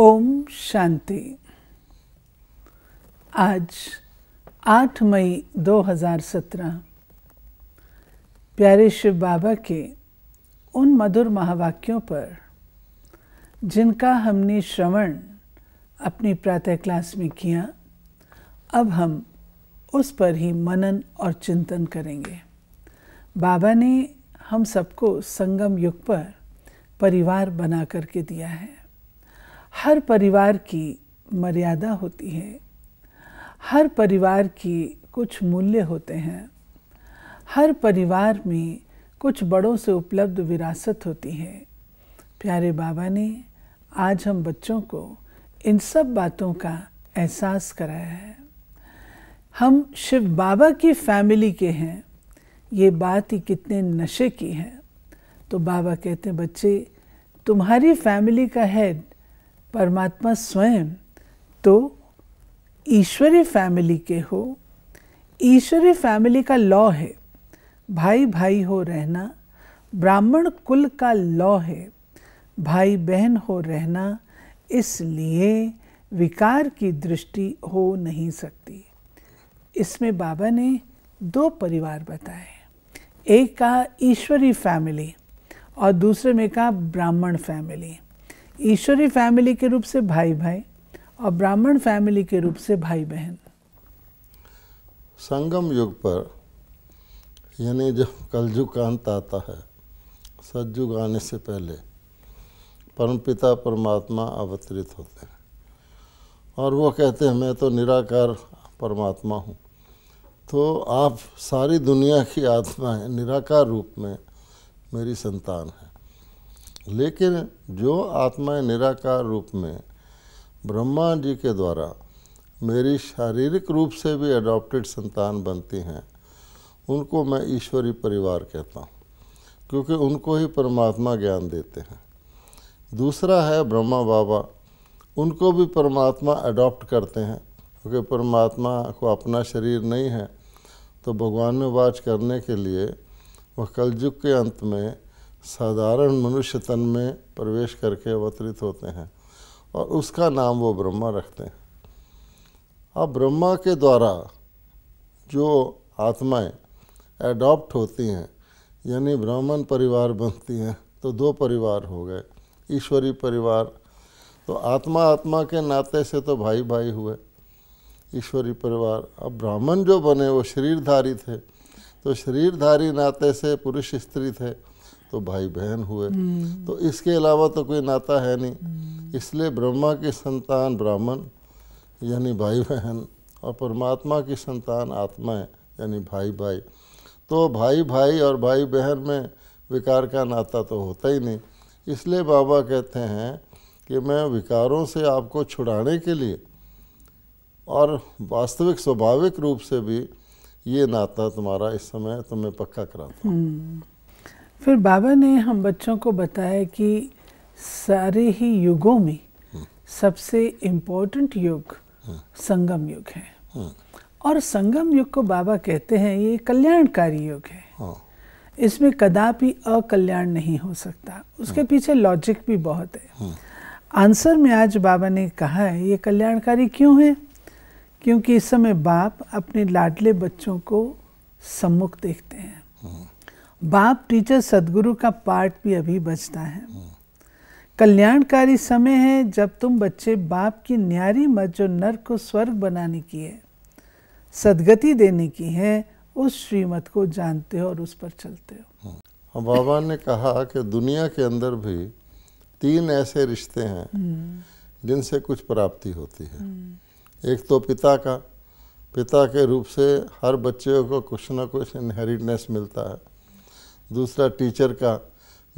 ओम शांति आज 8 मई 2017 प्यारे शिव बाबा के उन मधुर महावाक्यों पर जिनका हमने श्रवण अपनी प्रातः क्लास में किया अब हम उस पर ही मनन और चिंतन करेंगे बाबा ने हम सबको संगम युग पर परिवार बना करके दिया है हर परिवार की मर्यादा होती है हर परिवार की कुछ मूल्य होते हैं हर परिवार में कुछ बड़ों से उपलब्ध विरासत होती है प्यारे बाबा ने आज हम बच्चों को इन सब बातों का एहसास कराया है हम शिव बाबा की फैमिली के हैं ये बात ही कितने नशे की है तो बाबा कहते हैं बच्चे तुम्हारी फैमिली का हेड परमात्मा स्वयं तो ईश्वरी फैमिली के हो ईश्वरी फैमिली का लॉ है भाई भाई हो रहना ब्राह्मण कुल का लॉ है भाई बहन हो रहना इसलिए विकार की दृष्टि हो नहीं सकती इसमें बाबा ने दो परिवार बताए एक कहा ईश्वरी फैमिली और दूसरे में कहा ब्राह्मण फैमिली ईश्वरी फैमिली के रूप से भाई भाई और ब्राह्मण फैमिली के रूप से भाई बहन संगम युग पर यानी जब कलयुग का अंत आता है सतयुग आने से पहले परमपिता परमात्मा अवतरित होते हैं और वो कहते हैं मैं तो निराकार परमात्मा हूँ तो आप सारी दुनिया की आत्मा है निराकार रूप में मेरी संतान है लेकिन जो आत्माएं निराकार रूप में ब्रह्मा जी के द्वारा मेरी शारीरिक रूप से भी अडॉप्टेड संतान बनती हैं उनको मैं ईश्वरी परिवार कहता हूँ क्योंकि उनको ही परमात्मा ज्ञान देते हैं दूसरा है ब्रह्मा बाबा उनको भी परमात्मा अडॉप्ट करते हैं क्योंकि परमात्मा को अपना शरीर नहीं है तो भगवान में वाच करने के लिए वह कलयुग के अंत में साधारण मनुष्य तन में प्रवेश करके अवतरित होते हैं और उसका नाम वो ब्रह्मा रखते हैं अब ब्रह्मा के द्वारा जो आत्माएं एडॉप्ट होती हैं यानी ब्राह्मण परिवार बनती हैं तो दो परिवार हो गए ईश्वरी परिवार तो आत्मा आत्मा के नाते से तो भाई भाई हुए ईश्वरी परिवार अब ब्राह्मण जो बने वो शरीरधारी थे तो शरीरधारी नाते से पुरुष स्त्री थे तो भाई बहन हुए हम्म। तो इसके अलावा तो कोई नाता है नहीं हम्म। इसलिए ब्रह्मा की संतान ब्राह्मण यानी भाई बहन और परमात्मा की संतान आत्मा है यानी भाई भाई तो भाई भाई और भाई बहन में विकार का नाता तो होता ही नहीं इसलिए बाबा कहते हैं कि मैं विकारों से आपको छुड़ाने के लिए और वास्तविक स्वाभाविक रूप से भी ये नाता तुम्हारा इस समय तुम्हें पक्का कराता हूँ हम्म। फिर बाबा ने हम बच्चों को बताया कि सारे ही युगों में हम्म। सबसे इम्पोर्टेंट युग हम्म। संगम युग है हम्म। और संगम युग को बाबा कहते हैं ये कल्याणकारी युग है हाँ। इसमें कदापि अकल्याण नहीं हो सकता उसके पीछे लॉजिक भी बहुत है आंसर में आज बाबा ने कहा है ये कल्याणकारी क्यों है क्योंकि इस समय बाप अपने लाडले बच्चों को सम्मुख देखते हैं बाप टीचर सदगुरु का पार्ट भी अभी बचता है कल्याणकारी समय है जब तुम बच्चे बाप की न्यारी मत जो नर को स्वर्ग बनाने की है सदगति देने की है उस श्रीमत को जानते हो और उस पर चलते हो हाँ, बाबा ने कहा कि दुनिया के अंदर भी तीन ऐसे रिश्ते हैं जिनसे कुछ प्राप्ति होती है एक तो पिता का पिता के रूप से हर बच्चे को कुछ ना कुछ इनहेरिटनेस मिलता है दूसरा टीचर का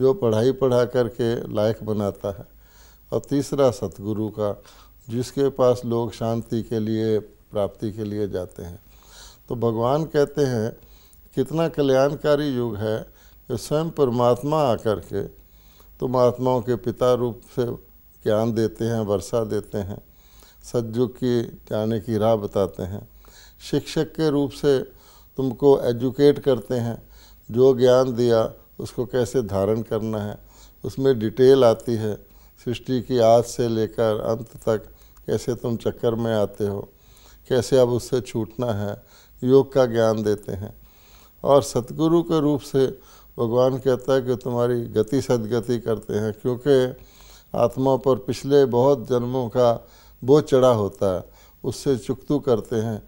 जो पढ़ाई पढ़ा करके लायक बनाता है और तीसरा सतगुरु का जिसके पास लोग शांति के लिए प्राप्ति के लिए जाते हैं तो भगवान कहते हैं कितना कल्याणकारी युग है कि स्वयं परमात्मा आकर के तुम आत्माओं के पिता रूप से ज्ञान देते हैं वर्षा देते हैं सज्जुग की जाने की राह बताते हैं शिक्षक के रूप से तुमको एजुकेट करते हैं जो ज्ञान दिया उसको कैसे धारण करना है उसमें डिटेल आती है सृष्टि की आज से लेकर अंत तक कैसे तुम चक्कर में आते हो कैसे अब उससे छूटना है योग का ज्ञान देते हैं और सतगुरु के रूप से भगवान कहता है कि तुम्हारी गति सदगति करते हैं क्योंकि आत्मा पर पिछले बहुत जन्मों का बोझ चढ़ा होता है उससे चुकतू करते हैं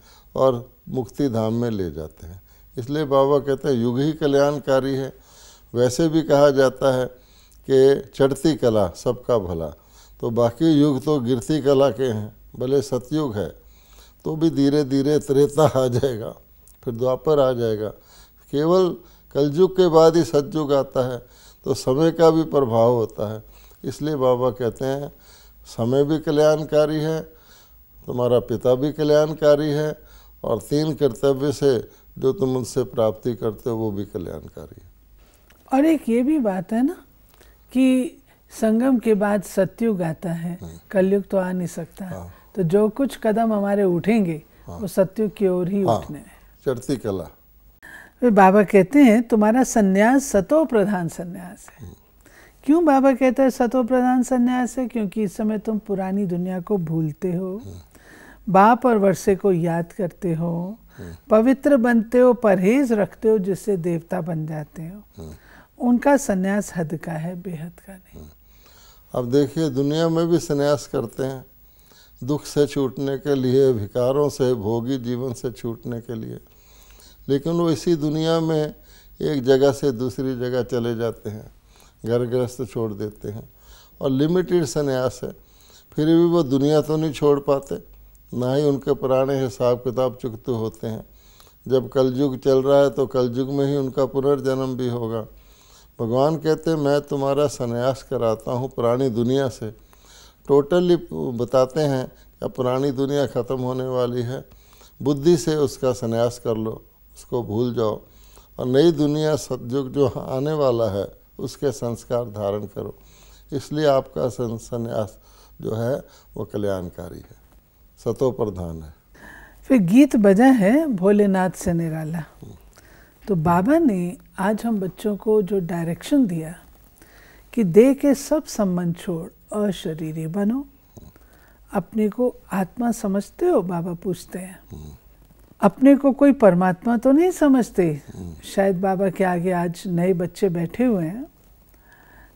और मुक्ति धाम में ले जाते हैं इसलिए बाबा कहते हैं युग ही कल्याणकारी है वैसे भी कहा जाता है कि चढ़ती कला सबका भला तो बाकी युग तो गिरती कला के हैं भले सतयुग है तो भी धीरे धीरे त्रेता आ जाएगा फिर द्वापर आ जाएगा केवल कलयुग के बाद ही सतयुग आता है तो समय का भी प्रभाव होता है इसलिए बाबा कहते हैं समय भी कल्याणकारी है तुम्हारा पिता भी कल्याणकारी है और तीन कर्तव्य से जो तुम उनसे प्राप्ति करते हो वो भी कल्याणकारी है और एक ये भी बात है ना कि संगम के बाद सत्युग आता है हाँ। कलयुग तो आ नहीं सकता हाँ। तो जो कुछ कदम हमारे उठेंगे हाँ। वो सत्युग की ओर ही हाँ। उठने चढ़ती कला वे बाबा कहते हैं तुम्हारा सन्यास सतो प्रधान संन्यास है हाँ। क्यों बाबा कहता है सतो प्रधान संन्यास है क्योंकि इस समय तुम पुरानी दुनिया को भूलते हो हाँ। बाप और वर्षे को याद करते हो पवित्र बनते हो परहेज रखते हो जिससे देवता बन जाते हो हाँ। उनका सन्यास हद का है बेहद का नहीं हाँ। अब देखिए दुनिया में भी सन्यास करते हैं दुख से छूटने के लिए विकारों से भोगी जीवन से छूटने के लिए लेकिन वो इसी दुनिया में एक जगह से दूसरी जगह चले जाते हैं घर ग्रस्त छोड़ देते हैं और लिमिटेड सन्यास है फिर भी वो दुनिया तो नहीं छोड़ पाते ना ही उनके पुराने हिसाब किताब चुकते होते हैं जब कलयुग चल रहा है तो कलयुग में ही उनका पुनर्जन्म भी होगा भगवान कहते हैं मैं तुम्हारा संन्यास कराता हूँ पुरानी दुनिया से टोटली बताते हैं कि पुरानी दुनिया ख़त्म होने वाली है बुद्धि से उसका संन्यास कर लो उसको भूल जाओ और नई दुनिया सतयुग जो आने वाला है उसके संस्कार धारण करो इसलिए आपका संन्यास जो है वो कल्याणकारी है सतो प्रधान है फिर गीत बजा है भोलेनाथ से निराला तो बाबा ने आज हम बच्चों को जो डायरेक्शन दिया कि दे के सब संबंध छोड़ अशरीरी बनो अपने को आत्मा समझते हो बाबा पूछते हैं अपने को कोई परमात्मा तो नहीं समझते हम्म। शायद बाबा के आगे आज नए बच्चे बैठे हुए हैं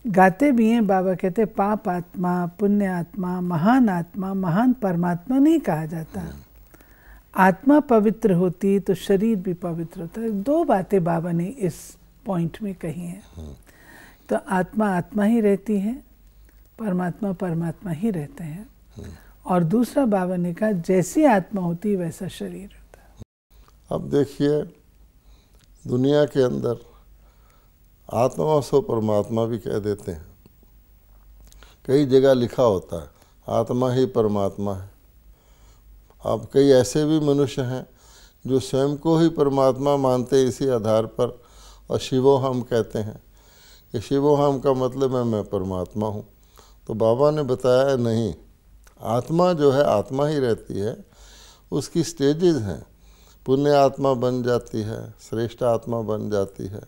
गाते भी हैं बाबा कहते पाप आत्मा पुण्य आत्मा महान आत्मा महान परमात्मा नहीं कहा जाता हाँ। आत्मा पवित्र होती तो शरीर भी पवित्र होता है दो बातें बाबा ने इस पॉइंट में कही हैं हाँ। तो आत्मा आत्मा ही रहती है परमात्मा परमात्मा ही रहते हैं हाँ। और दूसरा बाबा ने कहा जैसी आत्मा होती वैसा शरीर होता अब देखिए दुनिया के अंदर आत्मा सो परमात्मा भी कह देते हैं कई जगह लिखा होता है आत्मा ही परमात्मा है अब कई ऐसे भी मनुष्य हैं जो स्वयं को ही परमात्मा मानते इसी आधार पर और शिवो हम कहते हैं कि शिवो हम का मतलब है मैं परमात्मा हूँ तो बाबा ने बताया नहीं आत्मा जो है आत्मा ही रहती है उसकी स्टेजेस हैं पुण्य आत्मा बन जाती है श्रेष्ठ आत्मा बन जाती है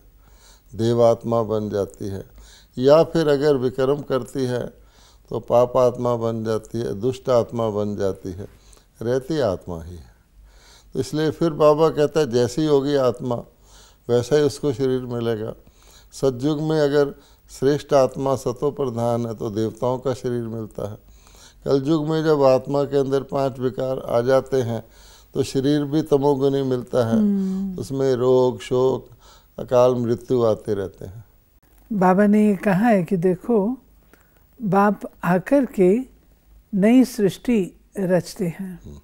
देवात्मा बन जाती है या फिर अगर विक्रम करती है तो पाप आत्मा बन जाती है दुष्ट आत्मा बन जाती है रहती आत्मा ही है तो इसलिए फिर बाबा कहता है जैसी होगी आत्मा वैसा ही उसको शरीर मिलेगा सतयुग में अगर श्रेष्ठ आत्मा सतो प्रधान है तो देवताओं का शरीर मिलता है कलयुग में जब आत्मा के अंदर पांच विकार आ जाते हैं तो शरीर भी तमोगुणी मिलता है हम्म। उसमें रोग शोक अकाल मृत्यु आते रहते हैं बाबा ने ये कहा है कि देखो बाप आकर के नई सृष्टि रचते हैं हम्म।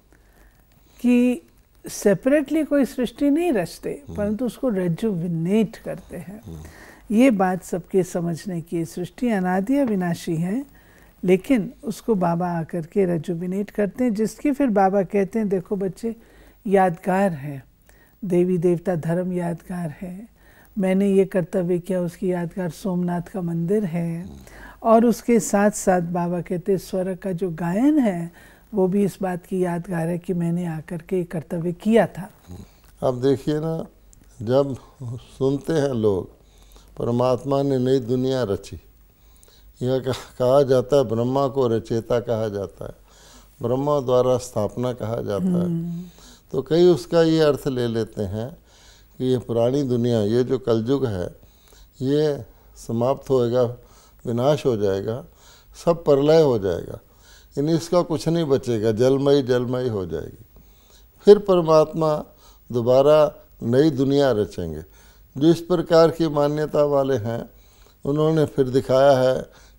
कि सेपरेटली कोई सृष्टि नहीं रचते हम्म। परंतु उसको रेजुविनेट करते हैं हम्म। ये बात सबके समझने की सृष्टि अनादि अविनाशी है लेकिन उसको बाबा आकर के रेजुविनेट करते हैं जिसकी फिर बाबा कहते हैं देखो बच्चे यादगार है देवी देवता धर्म यादगार है मैंने ये कर्तव्य किया उसकी यादगार सोमनाथ का मंदिर है और उसके साथ साथ बाबा कहते स्वर का जो गायन है वो भी इस बात की यादगार है कि मैंने आकर के कर्तव्य किया था अब देखिए ना जब सुनते हैं लोग परमात्मा ने नई दुनिया रची यह कहा जाता है ब्रह्मा को रचेता कहा जाता है ब्रह्मा द्वारा स्थापना कहा जाता है हम्म। तो कई उसका ये अर्थ ले लेते हैं कि ये पुरानी दुनिया ये जो कलयुग है ये समाप्त होएगा विनाश हो जाएगा सब प्रलय हो जाएगा यानी इसका कुछ नहीं बचेगा जलमयी जलमयी हो जाएगी फिर परमात्मा दोबारा नई दुनिया रचेंगे जो इस प्रकार की मान्यता वाले हैं उन्होंने फिर दिखाया है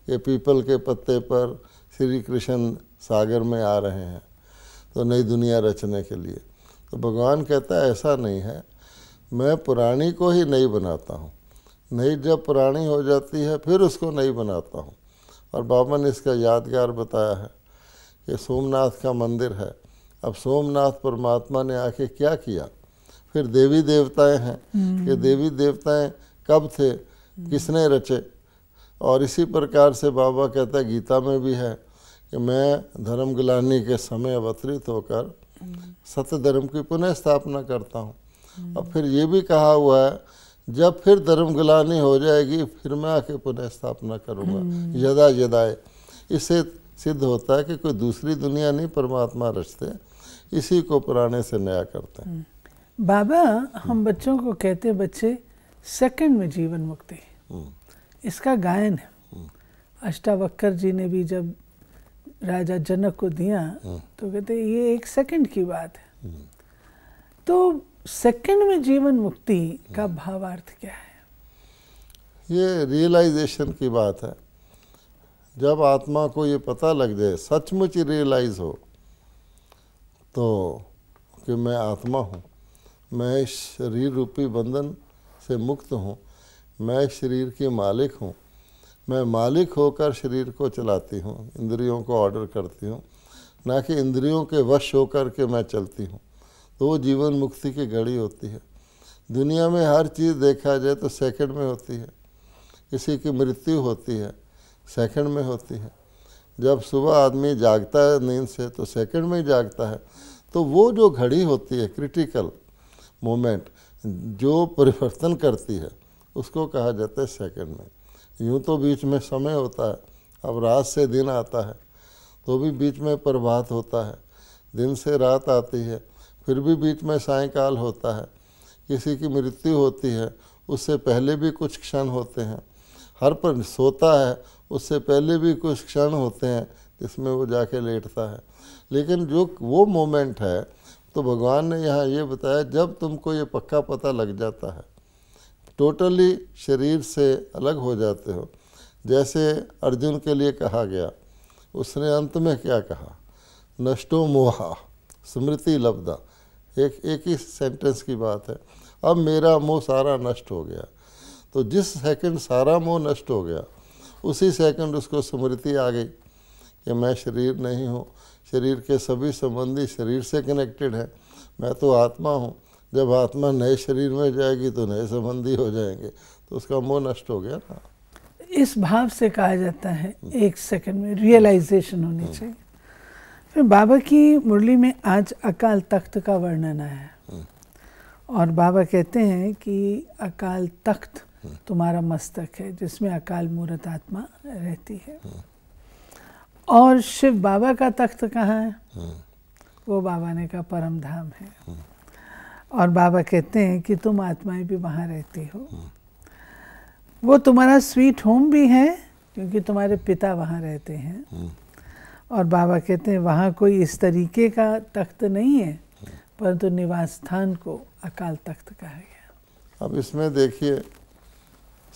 कि पीपल के पत्ते पर श्री कृष्ण सागर में आ रहे हैं तो नई दुनिया रचने के लिए तो भगवान कहता है ऐसा नहीं है मैं पुरानी को ही नई बनाता हूँ नई जब पुरानी हो जाती है फिर उसको नई बनाता हूँ और बाबा ने इसका यादगार बताया है कि सोमनाथ का मंदिर है अब सोमनाथ परमात्मा ने आके क्या किया फिर देवी देवताएं हैं हम्म। कि देवी देवताएं कब थे किसने रचे और इसी प्रकार से बाबा कहता गीता में भी है कि मैं धर्म गलानी के समय अवतरित होकर हम्म। सत्य धर्म की पुनः स्थापना करता हूँ और फिर ये भी कहा हुआ है जब फिर धर्म गुलानी हो जाएगी फिर मैं आके पुनः स्थापना करूँगा हम्म। यदा यदाए इससे सिद्ध होता है कि कोई दूसरी दुनिया नहीं परमात्मा रचते इसी को पुराने से नया करते हैं हम्म। बाबा हम बच्चों को कहते बच्चे सेकंड में जीवन मुक्ति हम्म। इसका गायन है अष्टावक्कर जी ने भी जब राजा जनक को दिया तो कहते ये एक सेकंड की बात है तो सेकंड में जीवन मुक्ति का भावार्थ क्या है ये रियलाइजेशन की बात है जब आत्मा को ये पता लग जाए सचमुच रियलाइज हो तो कि मैं आत्मा हूँ मैं शरीर रूपी बंधन से मुक्त हूँ मैं शरीर के मालिक हूँ मैं मालिक होकर शरीर को चलाती हूँ इंद्रियों को ऑर्डर करती हूँ ना कि इंद्रियों के वश होकर के मैं चलती हूँ तो वो जीवन मुक्ति की घड़ी होती है दुनिया में हर चीज़ देखा जाए तो सेकंड में होती है किसी की मृत्यु होती है सेकंड में होती है जब सुबह आदमी जागता है नींद से तो सेकंड में ही जागता है तो वो जो घड़ी होती है क्रिटिकल मोमेंट जो परिवर्तन करती है उसको कहा जाता है सेकंड में यूँ तो बीच में समय होता है अब रात से दिन आता है तो भी बीच में प्रभात होता है दिन से रात आती है फिर भी बीच में सायकाल होता है किसी की मृत्यु होती है उससे पहले भी कुछ क्षण होते हैं हर पर सोता है उससे पहले भी कुछ क्षण होते हैं जिसमें वो जाके लेटता है लेकिन जो वो मोमेंट है तो भगवान ने यहाँ ये बताया जब तुमको ये पक्का पता लग जाता है टोटली शरीर से अलग हो जाते हो जैसे अर्जुन के लिए कहा गया उसने अंत में क्या कहा नष्टो मोहा स्मृति लब्धा एक एक ही सेंटेंस की बात है अब मेरा मोह सारा नष्ट हो गया तो जिस सेकंड सारा मोह नष्ट हो गया उसी सेकंड उसको स्मृति आ गई कि मैं शरीर नहीं हूँ शरीर के सभी संबंधी शरीर से कनेक्टेड हैं मैं तो आत्मा हूँ जब आत्मा नए शरीर में जाएगी तो नए संबंधी हो जाएंगे तो उसका मोह नष्ट हो गया ना इस भाव से कहा जाता है एक सेकंड में रियलाइजेशन होनी हम्म। चाहिए फिर बाबा की मुरली में आज अकाल तख्त का वर्णन है हम्म। और बाबा कहते हैं कि अकाल तख्त हम्म। तुम्हारा मस्तक है जिसमें अकाल मूर्त आत्मा रहती है हम्म। और शिव बाबा का तख्त कहाँ है वो बाबा ने कहा परम धाम है और बाबा कहते हैं कि तुम आत्माएं भी वहाँ रहती हो वो तुम्हारा स्वीट होम भी है क्योंकि तुम्हारे पिता वहाँ रहते हैं और बाबा कहते हैं वहाँ कोई इस तरीके का तख्त नहीं है परंतु तो निवास स्थान को अकाल तख्त कहा गया अब इसमें देखिए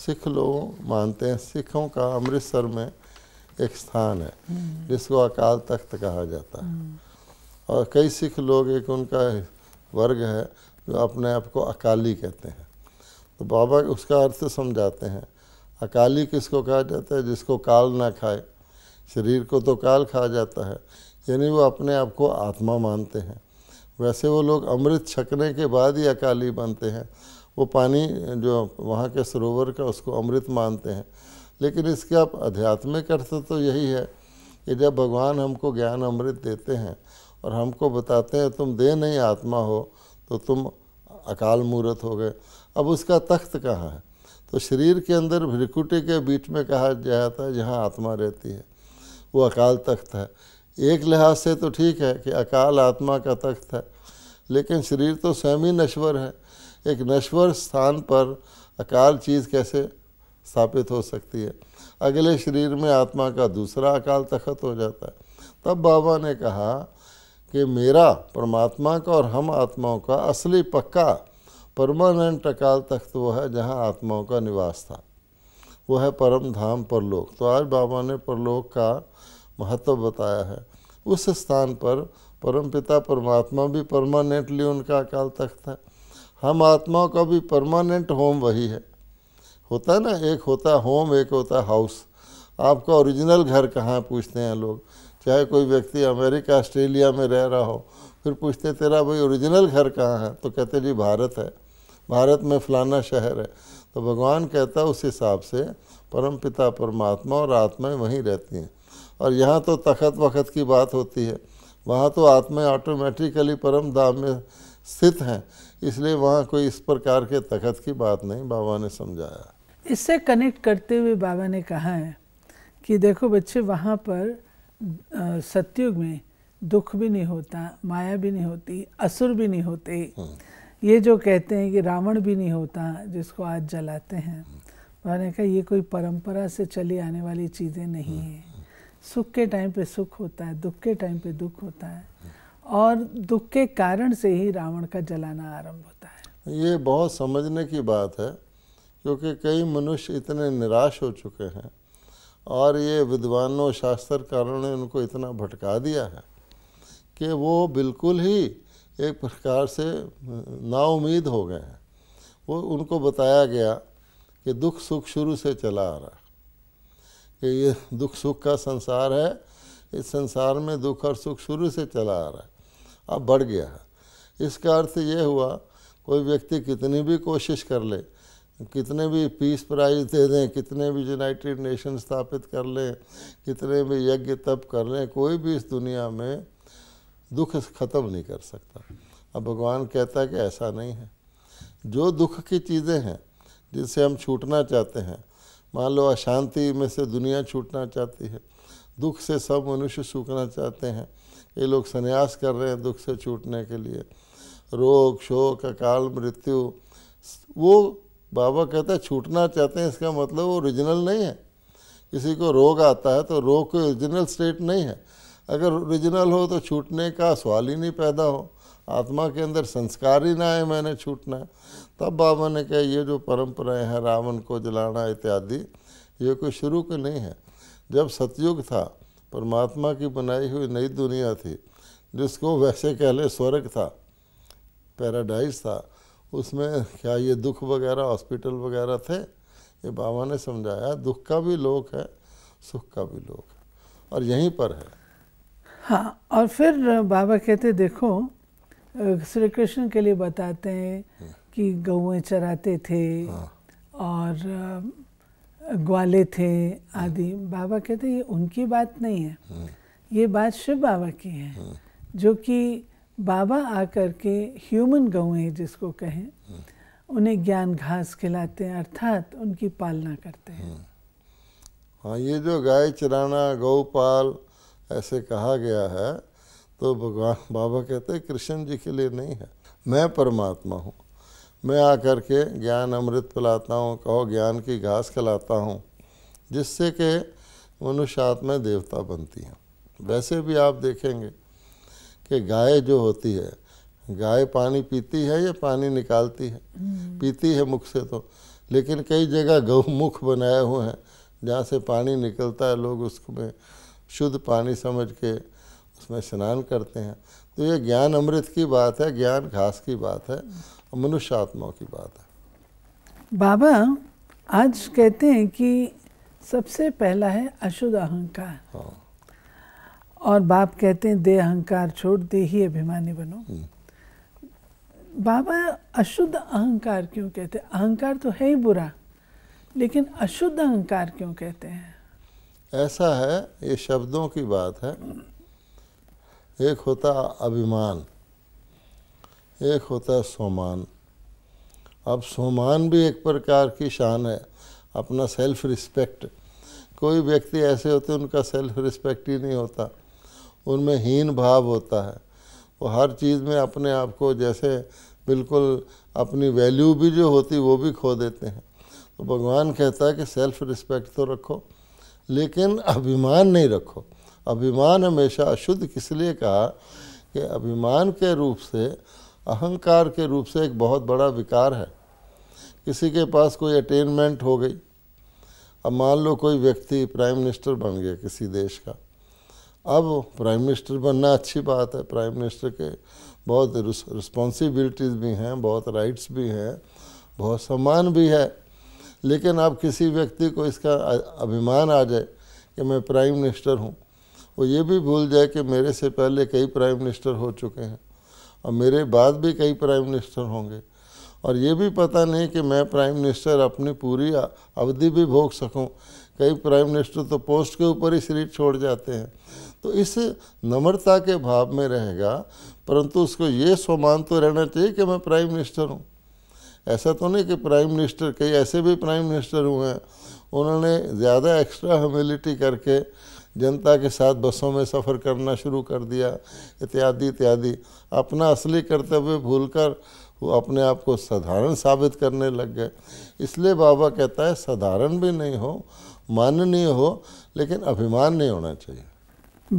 सिख लोग मानते हैं सिखों का अमृतसर में एक स्थान है हम्म। जिसको अकाल तख्त कहा जाता है हम्म। और कई सिख लोग एक उनका वर्ग है जो अपने आप को अकाली कहते हैं तो बाबा उसका अर्थ समझाते हैं अकाली किसको कहा जाता है जिसको काल ना खाए शरीर को तो काल खा जाता है यानी वो अपने आप को आत्मा मानते हैं वैसे वो लोग अमृत छकने के बाद ही अकाली बनते हैं वो पानी जो वहाँ के सरोवर का उसको अमृत मानते हैं लेकिन इसके आप आध्यात्मिक अर्थ तो यही है कि जब भगवान हमको ज्ञान अमृत देते हैं और हमको बताते हैं तुम दे नहीं आत्मा हो तो तुम अकाल मूर्त हो गए अब उसका तख्त कहाँ है तो शरीर के अंदर भ्रिकुटी के बीच में कहा जाता है जहाँ आत्मा रहती है वो अकाल तख्त है एक लिहाज से तो ठीक है कि अकाल आत्मा का तख्त है लेकिन शरीर तो स्वयं ही नश्वर है एक नश्वर स्थान पर अकाल चीज़ कैसे स्थापित हो सकती है अगले शरीर में आत्मा का दूसरा अकाल तख्त हो जाता है तब बाबा ने कहा कि मेरा परमात्मा का और हम आत्माओं का असली पक्का परमानेंट अकाल तख्त वो है जहाँ आत्माओं का निवास था वो है परम धाम परलोक तो आज बाबा ने परलोक का महत्व बताया है उस स्थान पर परमपिता परमात्मा भी परमानेंटली उनका अकाल तख्त है हम आत्माओं का भी परमानेंट होम वही है होता है ना एक होता है होम एक होता है हाउस आपका ओरिजिनल घर कहाँ है पूछते हैं लोग चाहे कोई व्यक्ति अमेरिका ऑस्ट्रेलिया में रह रहा हो फिर पूछते तेरा भाई ओरिजिनल घर कहाँ है तो कहते जी भारत है भारत में फलाना शहर है तो भगवान कहता है उस हिसाब से परमपिता परमात्मा और आत्माएं वहीं रहती हैं और यहाँ तो तखत वखत की बात होती है वहाँ तो आत्मा ऑटोमेटिकली परम धाम में स्थित हैं इसलिए वहाँ कोई इस प्रकार के तखत की बात नहीं बाबा ने समझाया इससे कनेक्ट करते हुए बाबा ने कहा है कि देखो बच्चे वहाँ पर सत्युग में दुख भी नहीं होता माया भी नहीं होती असुर भी नहीं होते हम्म। ये जो कहते हैं कि रावण भी नहीं होता जिसको आज जलाते हैं उन्होंने कहा ये कोई परंपरा से चली आने वाली चीज़ें नहीं है सुख के टाइम पे सुख होता है दुख के टाइम पे दुख होता है और दुख के कारण से ही रावण का जलाना आरंभ होता है ये बहुत समझने की बात है क्योंकि कई मनुष्य इतने निराश हो चुके हैं और ये विद्वानों शास्त्रकारों ने उनको इतना भटका दिया है कि वो बिल्कुल ही एक प्रकार से नाउमीद हो गए हैं वो उनको बताया गया कि दुख सुख शुरू से चला आ रहा है कि ये दुख सुख का संसार है इस संसार में दुख और सुख शुरू से चला आ रहा है अब बढ़ गया है इसका अर्थ ये हुआ कोई व्यक्ति कितनी भी कोशिश कर ले कितने भी पीस प्राइज दे दें कितने भी यूनाइटेड नेशन स्थापित कर लें कितने भी यज्ञ तप कर लें कोई भी इस दुनिया में दुख ख़त्म नहीं कर सकता अब भगवान कहता है कि ऐसा नहीं है जो दुख की चीज़ें हैं जिससे हम छूटना चाहते हैं मान लो अशांति में से दुनिया छूटना चाहती है दुख से सब मनुष्य सूखना चाहते हैं ये लोग संन्यास कर रहे हैं दुख से छूटने के लिए रोग शोक अकाल मृत्यु वो बाबा कहता है छूटना चाहते हैं इसका मतलब वो ओरिजिनल नहीं है किसी को रोग आता है तो रोग कोई ओरिजिनल स्टेट नहीं है अगर ओरिजिनल हो तो छूटने का सवाल ही नहीं पैदा हो आत्मा के अंदर संस्कार ही ना आए मैंने छूटना है तब बाबा ने कहा ये जो परंपराएं हैं रावण को जलाना इत्यादि ये कोई शुरू के नहीं है जब सतयुग था परमात्मा की बनाई हुई नई दुनिया थी जिसको वैसे कह लें स्वर्ग था पैराडाइज था उसमें क्या ये दुख वगैरह हॉस्पिटल वगैरह थे ये बाबा ने समझाया दुख का भी लोक है सुख का भी लोक है और यहीं पर है हाँ और फिर बाबा कहते देखो श्री कृष्ण के लिए बताते हैं हम्म। कि गौएं चराते थे हाँ। और ग्वाले थे आदि बाबा कहते ये उनकी बात नहीं है हाँ। ये बात शिव बाबा की है हाँ। जो कि बाबा आकर के ह्यूमन गौएं जिसको कहें हाँ। उन्हें ज्ञान घास खिलाते हैं अर्थात उनकी पालना करते हैं हाँ ये जो गाय चराना गौपाल ऐसे कहा गया है तो भगवान बाबा कहते हैं कृष्ण जी के लिए नहीं है मैं परमात्मा हूँ मैं आकर के ज्ञान अमृत पिलाता हूँ कहो ज्ञान की घास खिलाता हूँ जिससे कि मनुष्य आत्मा देवता बनती हैं वैसे भी आप देखेंगे कि गाय जो होती है गाय पानी पीती है या पानी निकालती है हम्म। पीती है मुख से तो लेकिन कई जगह गौमुख बनाए हुए हैं जहाँ से पानी निकलता है लोग उसमें शुद्ध पानी समझ के उसमें स्नान करते हैं तो ये ज्ञान अमृत की बात है ज्ञान घास की बात है और मनुष्य आत्माओं की बात है बाबा आज कहते हैं कि सबसे पहला है अशुद्ध अहंकार हाँ। और बाप कहते हैं दे अहंकार छोड़ दे ही अभिमानी बनो हम्म। बाबा अशुद्ध अहंकार क्यों कहते हैं अहंकार तो है ही बुरा लेकिन अशुद्ध अहंकार क्यों कहते हैं ऐसा है ये शब्दों की बात है एक होता अभिमान एक होता है सोमान अब सोमान भी एक प्रकार की शान है अपना सेल्फ रिस्पेक्ट कोई व्यक्ति ऐसे होते उनका सेल्फ रिस्पेक्ट ही नहीं होता उनमें हीन भाव होता है वो हर चीज़ में अपने आप को जैसे बिल्कुल अपनी वैल्यू भी जो होती वो भी खो देते हैं तो भगवान कहता है कि सेल्फ रिस्पेक्ट तो रखो लेकिन अभिमान नहीं रखो अभिमान हमेशा अशुद्ध किस लिए कहा कि अभिमान के रूप से अहंकार के रूप से एक बहुत बड़ा विकार है किसी के पास कोई अटेनमेंट हो गई अब मान लो कोई व्यक्ति प्राइम मिनिस्टर बन गया किसी देश का अब प्राइम मिनिस्टर बनना अच्छी बात है प्राइम मिनिस्टर के बहुत रिस्पॉन्सिबिलिटीज़ भी हैं बहुत राइट्स भी हैं बहुत सम्मान भी है लेकिन अब किसी व्यक्ति को इसका अभिमान आ जाए कि मैं प्राइम मिनिस्टर हूँ वो ये भी भूल जाए कि मेरे से पहले कई प्राइम मिनिस्टर हो चुके हैं और मेरे बाद भी कई प्राइम मिनिस्टर होंगे और ये भी पता नहीं कि मैं प्राइम मिनिस्टर अपनी पूरी अवधि भी भोग सकूं कई प्राइम मिनिस्टर तो पोस्ट के ऊपर ही सीट छोड़ जाते हैं तो इस नम्रता के भाव में रहेगा परंतु उसको ये स्वमान तो रहना चाहिए कि मैं प्राइम मिनिस्टर हूँ ऐसा तो नहीं कि प्राइम मिनिस्टर कई ऐसे भी प्राइम मिनिस्टर हुए हैं उन्होंने ज़्यादा एक्स्ट्रा हम्यूलिटी करके जनता के साथ बसों में सफ़र करना शुरू कर दिया इत्यादि इत्यादि अपना असली कर्तव्य भूलकर वो अपने आप को साधारण साबित करने लग गए इसलिए बाबा कहता है साधारण भी नहीं हो माननीय हो लेकिन अभिमान नहीं होना चाहिए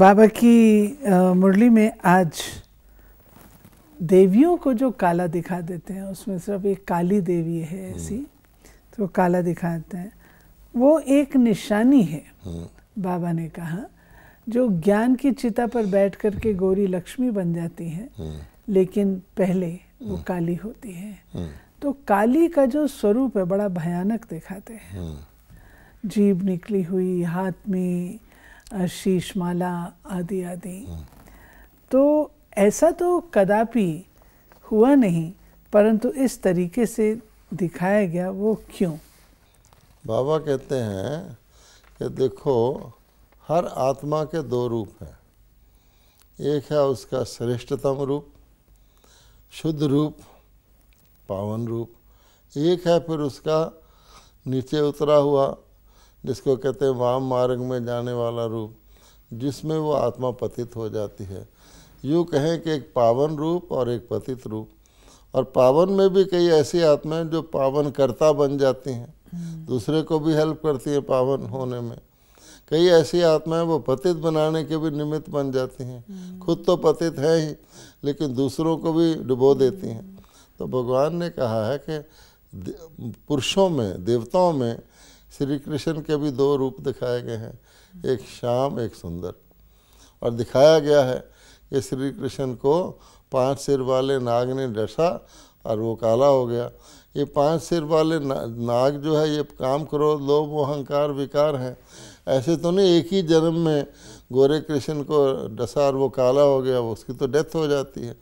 बाबा की मुरली में आज देवियों को जो काला दिखा देते हैं उसमें सिर्फ एक काली देवी है ऐसी हम्म। तो काला दिखाते हैं वो एक निशानी है हम्म। बाबा ने कहा जो ज्ञान की चिता पर बैठ कर के गौरी लक्ष्मी बन जाती है हम्म। लेकिन पहले वो हम्म। काली होती है हम्म। तो काली का जो स्वरूप है बड़ा भयानक दिखाते हैं जीभ निकली हुई हाथ में शीशमाला आदि आदि तो ऐसा तो कदापि हुआ नहीं परंतु इस तरीके से दिखाया गया वो क्यों बाबा कहते हैं कि देखो हर आत्मा के दो रूप हैं एक है उसका श्रेष्ठतम रूप शुद्ध रूप पावन रूप एक है फिर उसका नीचे उतरा हुआ जिसको कहते हैं वाम मार्ग में जाने वाला रूप जिसमें वो आत्मा पतित हो जाती है यूँ कहें कि एक पावन रूप और एक पतित रूप और पावन में भी कई ऐसी आत्माएं जो पावन कर्ता बन जाती हैं दूसरे को भी हेल्प करती है पावन होने में कई ऐसी आत्माएं वो पतित बनाने के भी निमित्त बन जाती हैं खुद तो पतित है ही लेकिन दूसरों को भी डुबो देती हैं तो भगवान ने कहा है कि पुरुषों में देवताओं में श्री कृष्ण के भी दो रूप दिखाए गए हैं एक श्याम एक सुंदर और दिखाया गया है कि श्री कृष्ण को पांच सिर वाले नाग ने डसा और वो काला हो गया ये पांच सिर वाले ना, नाग जो है ये काम करो लोभ वो अहंकार विकार हैं ऐसे तो नहीं एक ही जन्म में गोरे कृष्ण को डसार वो काला हो गया उसकी तो डेथ हो जाती है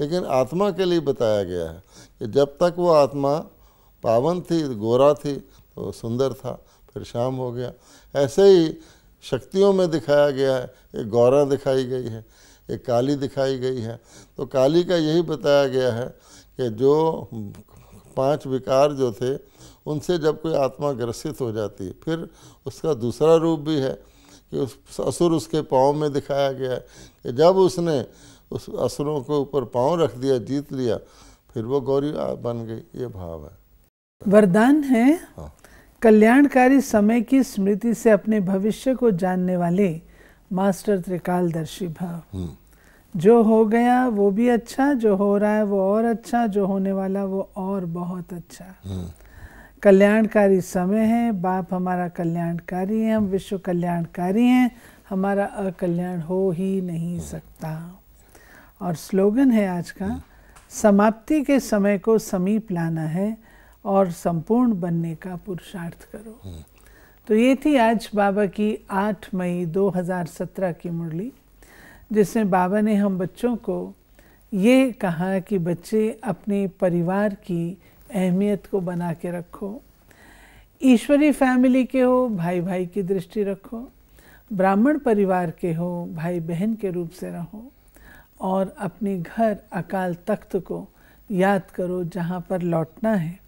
लेकिन आत्मा के लिए बताया गया है कि जब तक वो आत्मा पावन थी गोरा थी तो सुंदर था फिर शाम हो गया ऐसे ही शक्तियों में दिखाया गया है एक गौरा दिखाई गई है एक काली दिखाई गई है तो काली का यही बताया गया है कि जो पांच विकार जो थे उनसे जब कोई आत्मा ग्रसित हो जाती है फिर उसका दूसरा रूप भी है कि उस असुर उसके पाँव में दिखाया गया है कि जब उसने उस असुरों के ऊपर पाँव रख दिया जीत लिया फिर वो गौरी बन गई ये भाव है वरदान है हाँ। कल्याणकारी समय की स्मृति से अपने भविष्य को जानने वाले मास्टर त्रिकालदर्शी भाव हम्म। जो हो गया वो भी अच्छा जो हो रहा है वो और अच्छा जो होने वाला वो और बहुत अच्छा हम्म। कल्याणकारी समय है बाप हमारा कल्याणकारी है हम विश्व कल्याणकारी हैं हमारा अकल्याण हो ही नहीं हम्म। सकता और स्लोगन है आज का हम्म। समाप्ति के समय को समीप लाना है और संपूर्ण बनने का पुरुषार्थ करो तो ये थी आज बाबा की 8 मई 2017 की मुरली जिसमें बाबा ने हम बच्चों को ये कहा कि बच्चे अपने परिवार की अहमियत को बना के रखो ईश्वरी फैमिली के हो भाई भाई की दृष्टि रखो ब्राह्मण परिवार के हो भाई बहन के रूप से रहो और अपने घर अकाल तख्त को याद करो जहाँ पर लौटना है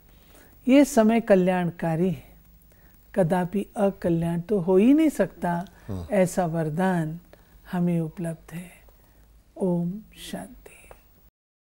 ये समय कल्याणकारी है कदापि अकल्याण तो हो ही नहीं सकता हाँ। ऐसा वरदान हमें उपलब्ध है ओम शांति